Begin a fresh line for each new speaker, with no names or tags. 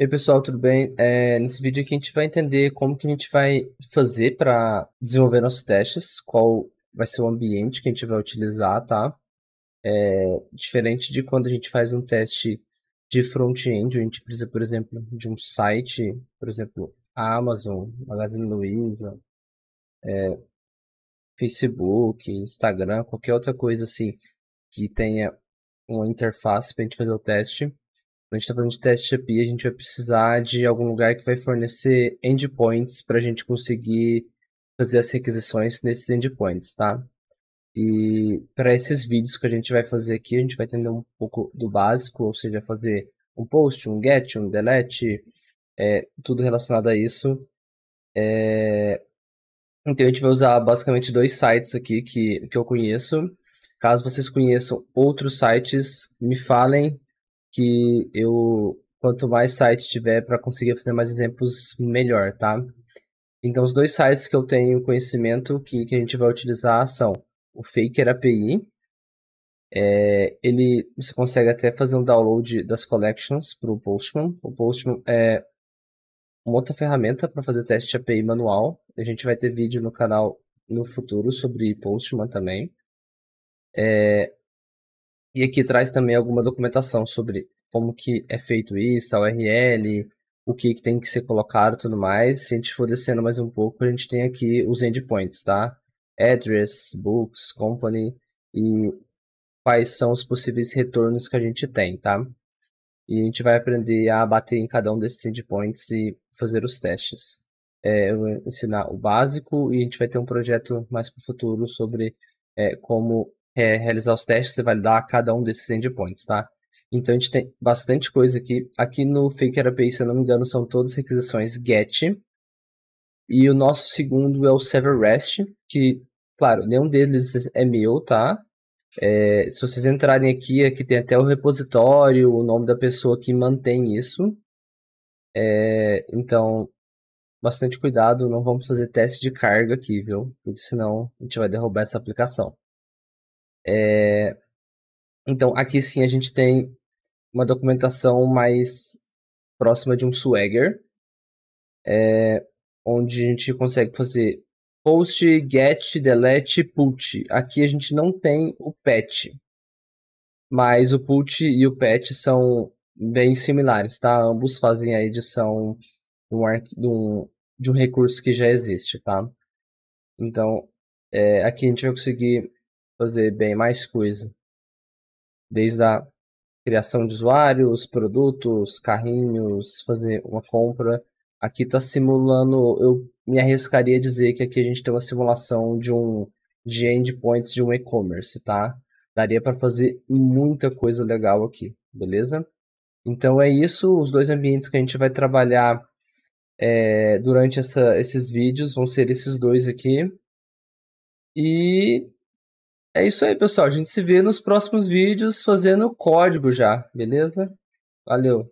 E aí, pessoal, tudo bem? É, nesse vídeo aqui a gente vai entender como que a gente vai fazer para desenvolver nossos testes, qual vai ser o ambiente que a gente vai utilizar, tá? É, diferente de quando a gente faz um teste de front-end, a gente precisa, por exemplo, de um site, por exemplo, Amazon, Magazine Luiza, é, Facebook, Instagram, qualquer outra coisa assim que tenha uma interface para a gente fazer o teste quando a gente está falando de teste API, a gente vai precisar de algum lugar que vai fornecer endpoints para a gente conseguir fazer as requisições nesses endpoints, tá? E para esses vídeos que a gente vai fazer aqui, a gente vai entender um pouco do básico, ou seja, fazer um post, um get, um delete, é, tudo relacionado a isso. É... Então a gente vai usar basicamente dois sites aqui que, que eu conheço. Caso vocês conheçam outros sites, me falem que eu quanto mais site tiver para conseguir fazer mais exemplos, melhor, tá? Então, os dois sites que eu tenho conhecimento que, que a gente vai utilizar são o Faker API. É, ele você consegue até fazer um download das collections para o Postman. O Postman é uma outra ferramenta para fazer teste API manual. A gente vai ter vídeo no canal no futuro sobre Postman também. É, e aqui traz também alguma documentação sobre como que é feito isso, a URL, o que, que tem que ser colocado e tudo mais. Se a gente for descendo mais um pouco, a gente tem aqui os endpoints, tá? Address, books, company e quais são os possíveis retornos que a gente tem, tá? E a gente vai aprender a bater em cada um desses endpoints e fazer os testes. É, eu vou ensinar o básico e a gente vai ter um projeto mais para o futuro sobre é, como é, realizar os testes e validar cada um desses endpoints, tá? Então a gente tem bastante coisa aqui. Aqui no Faker API, se eu não me engano, são todas requisições GET. E o nosso segundo é o Server REST, que, claro, nenhum deles é meu, tá? É, se vocês entrarem aqui, aqui tem até o repositório, o nome da pessoa que mantém isso. É, então, bastante cuidado, não vamos fazer teste de carga aqui, viu? Porque senão a gente vai derrubar essa aplicação. É... Então, aqui sim a gente tem uma documentação mais próxima de um swagger, é... onde a gente consegue fazer post, get, delete, put. Aqui a gente não tem o patch, mas o put e o patch são bem similares, tá? Ambos fazem a edição de um, de um, de um recurso que já existe, tá? Então, é... aqui a gente vai conseguir fazer bem mais coisa. Desde a criação de usuários, produtos, carrinhos, fazer uma compra. Aqui está simulando, eu me arriscaria a dizer que aqui a gente tem uma simulação de um de endpoints de um e-commerce, tá? Daria para fazer muita coisa legal aqui, beleza? Então é isso, os dois ambientes que a gente vai trabalhar é, durante essa, esses vídeos vão ser esses dois aqui. E é isso aí, pessoal. A gente se vê nos próximos vídeos fazendo código já, beleza? Valeu!